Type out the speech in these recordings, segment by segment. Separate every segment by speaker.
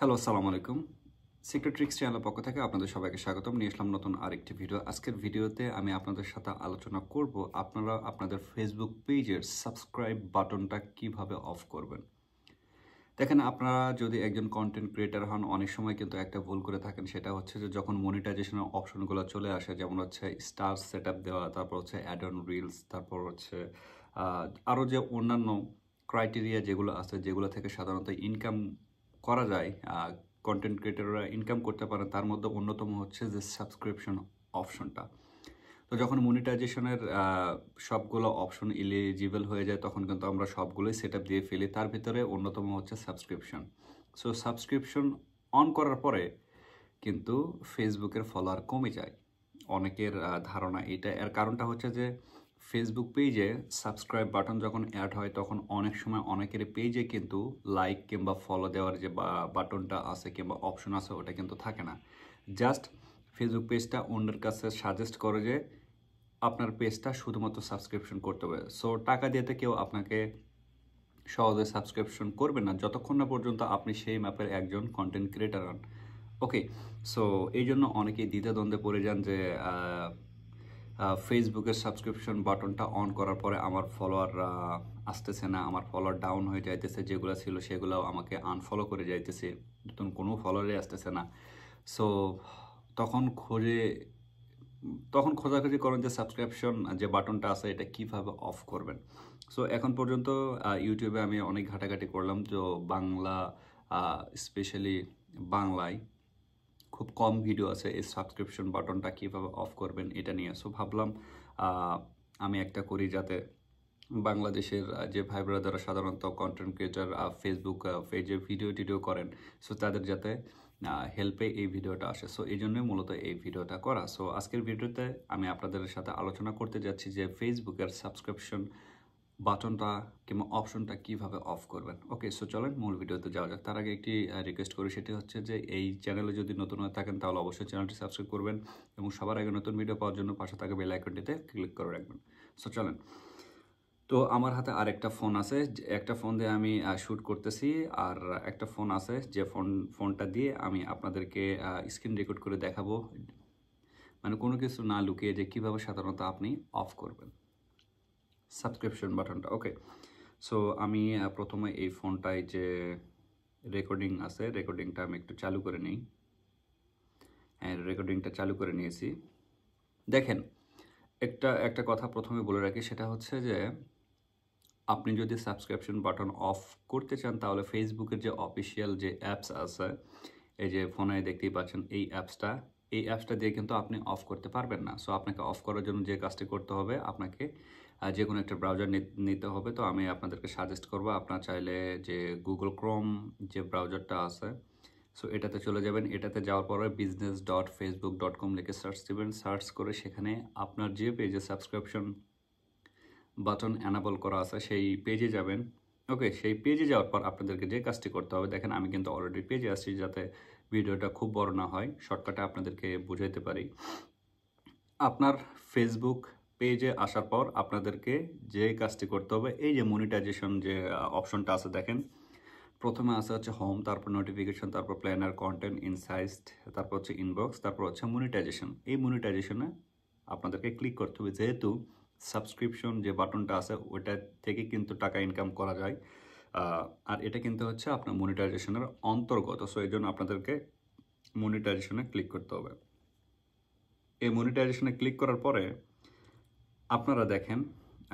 Speaker 1: hello আসসালামু আলাইকুম secret tricks চ্যানেলের পক্ষ থেকে আপনাদের সবাইকে স্বাগতম নিয়ে আসলাম নতুন আরেকটি ভিডিও আজকের ভিডিওতে আমি আপনাদের সাথে আলোচনা করব আপনারা আপনাদের ফেসবুক পেজের সাবস্ক্রাইব বাটনটা কিভাবে অফ করবেন দেখেন আপনারা যদি একজন কন্টেন্ট ক্রিয়েটার হন অনেক সময় কিন্তু একটা ভুল করে থাকেন সেটা হচ্ছে যে যখন মনিটাইজেশনের অপশনগুলো চলে আসে যেমন হচ্ছে স্টার সেট দেওয়া তারপর হচ্ছে অ্যাড অন রিলস তারপর হচ্ছে আরও যে অন্যান্য ক্রাইটেরিয়া যেগুলো আছে যেগুলো থেকে সাধারণত ইনকাম করা যায় কন্টেন্ট ক্রিয়েটাররা ইনকাম করতে পারে তার মধ্যে অন্যতম হচ্ছে যে সাবস্ক্রিপশন অপশনটা তো যখন মনিটাইজেশনের সবগুলো অপশন এলিজিবল হয়ে যায় তখন কিন্তু আমরা সবগুলোই সেট দিয়ে ফেলি তার ভিতরে অন্যতম হচ্ছে সাবস্ক্রিপশন সো সাবস্ক্রিপশন অন করার পরে কিন্তু ফেসবুকের ফলোয়ার কমে যায় অনেকের ধারণা এটা এর কারণটা হচ্ছে যে ফেসবুক পেজে সাবস্ক্রাইব বাটন যখন অ্যাড হয় তখন অনেক সময় অনেকের পেজে কিন্তু লাইক কিংবা ফলো দেওয়ার যে বাটনটা আছে কিংবা অপশন আছে ওটা কিন্তু থাকে না জাস্ট ফেসবুক পেজটা অন্যের কাছে সাজেস্ট করে যে আপনার পেজটা শুধুমাত্র সাবস্ক্রিপশন করতে হবে সো টাকা দিতে কেউ আপনাকে সহজে সাবস্ক্রিপশন করবে না যতক্ষণ না পর্যন্ত আপনি সেই ম্যাপের একজন কন্টেন্ট ক্রিয়েটার হন ওকে সো এই জন্য অনেকেই দ্বিধাদ্বন্দ্বে পড়ে যান যে ফেসবুকের সাবস্ক্রিপশন বাটনটা অন করার পরে আমার ফলোয়ার আসতেছে না আমার ফলোয়ার ডাউন হয়ে যাইতেছে যেগুলো ছিল সেগুলো আমাকে আনফলো করে যাইতেছে নতুন কোনো ফলোয়ারে আসতেছে না সো তখন খোঁজে তখন খোঁজাখুঁজি করেন যে সাবস্ক্রিপশন যে বাটনটা আছে এটা কিভাবে অফ করবেন সো এখন পর্যন্ত ইউটিউবে আমি অনেক ঘাটাঘাটি করলাম তো বাংলা স্পেশালি বাংলায় খুব কম ভিডিও আছে এই সাবস্ক্রিপশন বাটনটা কীভাবে অফ করবেন এটা নিয়ে সো ভাবলাম আমি একটা করি যাতে বাংলাদেশের যে ভাই ব্রাদাররা সাধারণত কন্টেন্ট ক্রিয়েটার ফেসবুক পেজে ভিডিও টিডিও করেন সো তাদের যাতে হেল্পে এই ভিডিওটা আসে সো এই জন্যই মূলত এই ভিডিওটা করা সো আজকের ভিডিওতে আমি আপনাদের সাথে আলোচনা করতে যাচ্ছি যে ফেসবুকের সাবস্ক্রিপশন বাটনটা কিংবা অপশনটা কিভাবে অফ করবেন ওকে সো চলেন মূল ভিডিওতে যাওয়া যাক তার আগে একটি রিকোয়েস্ট করি সেটি হচ্ছে যে এই চ্যানেলে যদি নতুন হয়ে থাকেন তাহলে অবশ্যই চ্যানেলটি সাবস্ক্রাইব করবেন এবং সবার আগে নতুন ভিডিও পাওয়ার জন্য পাশে থাকা বেল আইকনটিতে ক্লিক করে রাখবেন সো চলেন তো আমার হাতে আর একটা ফোন আছে একটা ফোন দিয়ে আমি শ্যুট করতেছি আর একটা ফোন আছে যে ফোন ফোনটা দিয়ে আমি আপনাদেরকে স্ক্রিন রেকর্ড করে দেখাবো মানে কোনো কিছু না লুকিয়ে যে কীভাবে সাধারণত আপনি অফ করবেন সাবস্ক্রিপশন বাটনটা ওকে সো আমি প্রথমে এই ফোনটায় যে রেকর্ডিং আছে রেকর্ডিংটা আমি একটু চালু করে নিই হ্যাঁ রেকর্ডিংটা চালু করে নিয়েছি দেখেন একটা একটা কথা প্রথমে বলে রাখি সেটা হচ্ছে যে আপনি যদি সাবস্ক্রিপশন বাটন অফ করতে চান তাহলে ফেসবুকের যে অফিসিয়াল যে অ্যাপস আছে এই যে ফোনে দেখতেই পাচ্ছেন এই অ্যাপসটা এই অ্যাপসটা দিয়ে কিন্তু আপনি অফ করতে পারবেন না সো আপনাকে অফ করার জন্য যে কাজটি করতে হবে আপনাকে যে কোনো একটা ব্রাউজার নিতে হবে তো আমি আপনাদেরকে সাজেস্ট করব আপনার চাইলে যে গুগল ক্রোম যে ব্রাউজারটা আছে সো এটাতে চলে যাবেন এটাতে যাওয়ার পরে business dot Facebook dot com লিখে সার্চ দেবেন সার্চ করে সেখানে আপনার যে পেজে সাবস্ক্রিপশন বাটন অ্যানাবল করা আছে সেই পেজে যাবেন ওকে সেই পেজে যাওয়ার পর আপনাদেরকে যে কাজটি করতে হবে দেখেন আমি কিন্তু অলরেডি পেজে আসছি যাতে ভিডিওটা খুব বড় না হয় শর্টকাটে আপনাদেরকে বুঝাইতে পারি আপনার ফেসবুক পেজে আসার পর আপনাদেরকে যে কাজটি করতে হবে এই যে মনিটাইজেশন যে অপশনটা আছে দেখেন প্রথমে আসে হচ্ছে হোম তারপর নোটিফিকেশন তারপর প্ল্যানার কন্টেন্ট ইনসাইজড তারপর হচ্ছে ইনবক্স তারপর হচ্ছে মনিটাইজেশন এই মনিটাইজেশনে আপনাদেরকে ক্লিক করতে হবে যেহেতু সাবস্ক্রিপশন যে বাটনটা আছে ওটা থেকে কিন্তু টাকা ইনকাম করা যায় আর এটা কিন্তু হচ্ছে আপনার মনিটাইজেশনের অন্তর্গত সো এই জন্য আপনাদেরকে মনিটাইজেশনে ক্লিক করতে হবে এই মনিটাইজেশনে ক্লিক করার পরে আপনারা দেখেন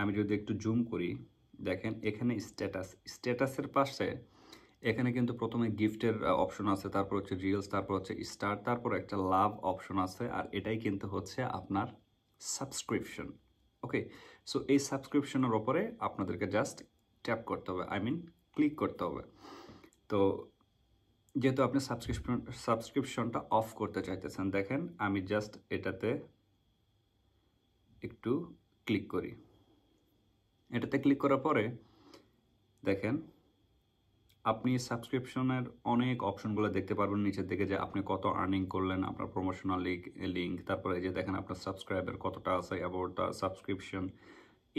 Speaker 1: আমি যদি একটু জুম করি দেখেন এখানে স্ট্যাটাস স্ট্যাটাসের পাশে এখানে কিন্তু প্রথমে গিফটের অপশন আছে তারপর হচ্ছে রিলস তারপর হচ্ছে স্টার তারপর একটা লাভ অপশন আছে আর এটাই কিন্তু হচ্ছে আপনার সাবস্ক্রিপশন ওকে সো এই সাবস্ক্রিপশনের ওপরে আপনাদেরকে জাস্ট ট্যাপ করতে হবে আই মিন ক্লিক করতে হবে তো যেহেতু আপনি সাবস্ক্রিপশন সাবস্ক্রিপশনটা অফ করতে চাইতেছেন দেখেন আমি জাস্ট এটাতে একটু ক্লিক করি এটাতে ক্লিক করার পরে দেখেন আপনি সাবস্ক্রিপশনের অনেক অপশনগুলো দেখতে পারবেন নিচের দিকে যে আপনি কত আর্নিং করলেন আপনার প্রমোশনাল লিঙ্ক তারপরে যে দেখেন আপনার সাবস্ক্রাইবার কতটা আছে about subscription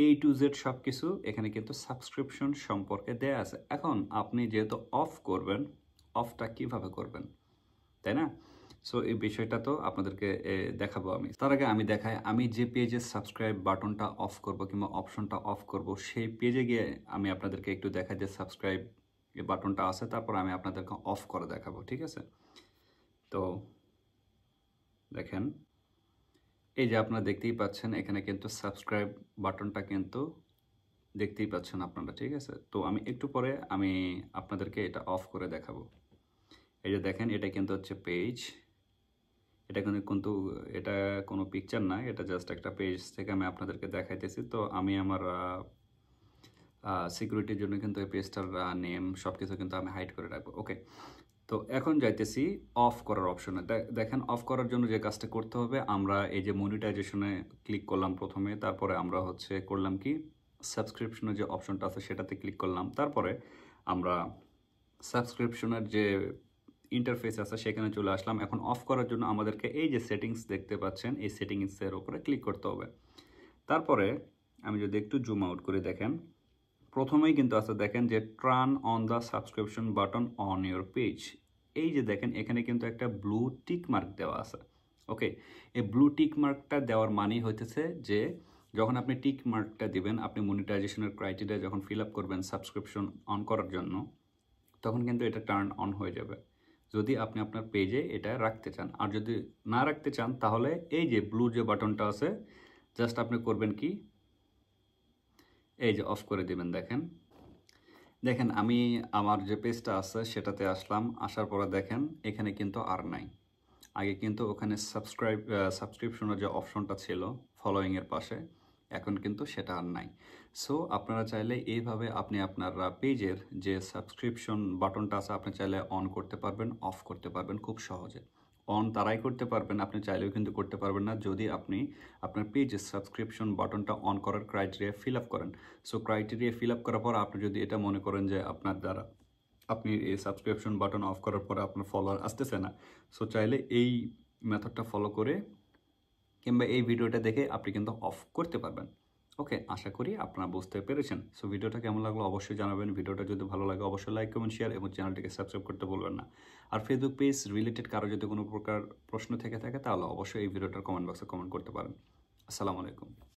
Speaker 1: A to Z সব কিছু এখানে কিন্তু সাবস্ক্রিপশন সম্পর্কে দেয়া আছে এখন আপনি যেহেতু অফ করবেন অফটা কিভাবে করবেন তাই না সো এই বিষয়টা তো আপনাদেরকে দেখাবো আমি তার আগে আমি দেখাই আমি যে পেজে সাবস্ক্রাইব বাটনটা অফ করব কিংবা অপশনটা অফ করব সেই পেজে গিয়ে আমি আপনাদেরকে একটু দেখাই যে সাবস্ক্রাইব বাটনটা আছে তারপর আমি আপনাদেরকে অফ করে দেখাবো ঠিক আছে তো দেখেন এই যে আপনারা দেখতেই পাচ্ছেন এখানে কিন্তু সাবস্ক্রাইব বাটনটা কিন্তু দেখতেই পাচ্ছেন আপনারা ঠিক আছে তো আমি একটু পরে আমি আপনাদেরকে এটা অফ করে দেখাবো এই যে দেখেন এটা কিন্তু হচ্ছে পেজ এটা কিন্তু কিন্তু এটা কোনো পিকচার না এটা জাস্ট একটা পেজ থেকে আমি আপনাদেরকে দেখাইতেছি তো আমি আমার সিকিউরিটির জন্য কিন্তু এই পেজটার নেম সব কিছু কিন্তু আমি হাইড করে রাখবো ওকে তো এখন যাইতেছি অফ করার অপশনে দেখেন অফ করার জন্য যে কাজটা করতে হবে আমরা এই যে মনিটাইজেশনে ক্লিক করলাম প্রথমে তারপরে আমরা হচ্ছে করলাম কি সাবস্ক্রিপশনের যে অপশনটা আছে সেটাতে ক্লিক করলাম তারপরে আমরা সাবস্ক্রিপশনের যে ইন্টারফেস আছে সেখানে চলে আসলাম এখন অফ করার জন্য আমাদেরকে এই যে সেটিংস দেখতে পাচ্ছেন এই সেটিংসের ওপরে ক্লিক করতে হবে তারপরে আমি যদি একটু জুম আউট করে দেখেন প্রথমেই কিন্তু আছে দেখেন যে turn on the subscription button on your page এই যে দেখেন এখানে কিন্তু একটা ব্লু টিক মার্ক দেওয়া আছে ওকে এই ব্লু টিক মার্কটা দেওয়ার মানেই হইতেছে যে যখন আপনি টিক মার্কটা দিবেন আপনি মনিটাইজেশনের ক্রাইটেরিয়া যখন ফিল আপ করবেন সাবস্ক্রিপশন অন করার জন্য তখন কিন্তু এটা টার্ন অন হয়ে যাবে যদি আপনি আপনার পেজে এটা রাখতে চান আর যদি না রাখতে চান তাহলে এই যে ব্লু যে বাটনটা আছে জাস্ট আপনি করবেন কি এই যে অফ করে দিবেন দেখেন দেখেন আমি আমার যে পেজটা আছে সেটাতে আসলাম আসার পরে দেখেন এখানে কিন্তু আর নাই আগে কিন্তু ওখানে সাবস্ক্রাইব সাবস্ক্রিপশনের যে অপশনটা ছিল ফলোয়িংয়ের পাশে এখন কিন্তু সেটা আর নাই সো আপনারা চাইলে এইভাবে আপনি আপনার পেজের যে সাবস্ক্রিপশন বাটনটা আছে আপনি চাইলে অন করতে পারবেন অফ করতে পারবেন খুব সহজে অন তারাই করতে পারবেন আপনি চাইলেও কিন্তু করতে পারবেন না যদি আপনি আপনার পেজের সাবস্ক্রিপশন বাটনটা অন করার ক্রাইটেরিয়া ফিল আপ করেন সো ক্রাইটেরিয়া ফিল আপ করার পর আপনি যদি এটা মনে করেন যে আপনার দ্বারা আপনি এই সাবস্ক্রিপশন বাটন অফ করার পরে আপনার ফলোয়ার আসতেছে না সো চাইলে এই মেথডটা ফলো করে কিংবা এই ভিডিওটা দেখে আপনি কিন্তু অফ করতে পারবেন ওকে আশা করি আপনারা বুঝতে পেরেছেন সো ভিডিওটা কেমন লাগলো অবশ্যই জানাবেন ভিডিওটা যদি ভালো লাগে অবশ্যই লাইক কমেন্ট শেয়ার এবং চ্যানেলটিকে সাবস্ক্রাইব করতে বলবেন না আর ফেসবুক পেজ রিলেটেড কারো যদি কোনো প্রকার প্রশ্ন থেকে থাকে তাহলে অবশ্যই এই ভিডিওটার কমেন্ট বক্সে কমেন্ট করতে পারেন আসসালামু আলাইকুম